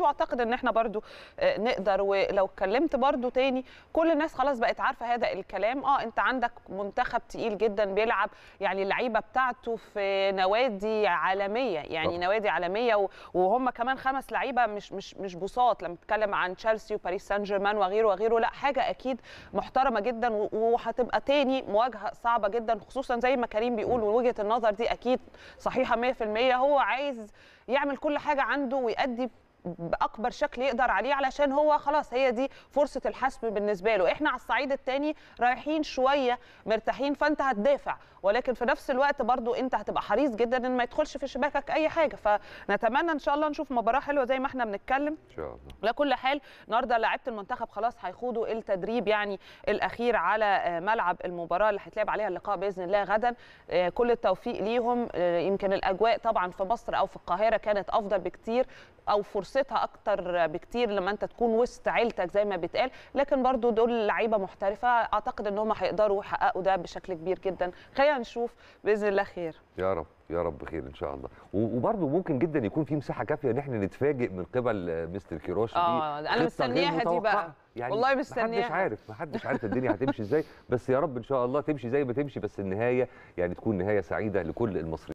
واعتقد ان احنا برضو آه، نقدر ولو اتكلمت برضو تاني كل الناس خلاص بقت عارفه هذا الكلام اه انت عندك منتخب تقيل جدا بيلعب يعني اللعيبه بتاعته في نوادي عالميه يعني نوادي عالميه وهم كمان خمس لعيبه مش مش مش بساط لما بتتكلم عن تشيلسي وباريس سان جيرمان وغيره وغيره لا حاجه اكيد محترمه جدا وهتبقى تاني مواجهه صعبه جدا خصوصا زي ما كريم بيقول وجهه النظر دي اكيد صحيحه 100% هو عايز يعمل كل حاجه عنده ويأدي باكبر شكل يقدر عليه علشان هو خلاص هي دي فرصه الحسم بالنسبه له احنا على الصعيد الثاني رايحين شويه مرتاحين فانت هتدافع ولكن في نفس الوقت برضو انت هتبقى حريص جدا ان ما يدخلش في شباكك اي حاجه فنتمنى ان شاء الله نشوف مباراه حلوه زي ما احنا بنتكلم ان شاء الله على كل حال النهارده لعيبه المنتخب خلاص هيخوضوا التدريب يعني الاخير على آه، ملعب المباراه اللي هيتلعب عليها اللقاء باذن الله غدا آه، كل التوفيق ليهم آه، يمكن الاجواء طبعا في مصر او في القاهره كانت افضل بكتير او فرصه فرصتها اكتر بكتير لما انت تكون وسط عيلتك زي ما بيتقال لكن برضو دول لعيبه محترفه اعتقد ان هم هيقدروا يحققوا ده بشكل كبير جدا خلينا نشوف باذن الله خير يا رب يا رب خير ان شاء الله وبرضه ممكن جدا يكون في مساحه كافيه ان احنا نتفاجئ من قبل مستر كيروش اه انا مستنياها دي بقى يعني والله مستنياها محدش عارف محدش عارف الدنيا هتمشي ازاي بس يا رب ان شاء الله تمشي زي ما تمشي بس النهايه يعني تكون نهايه سعيده لكل المصريين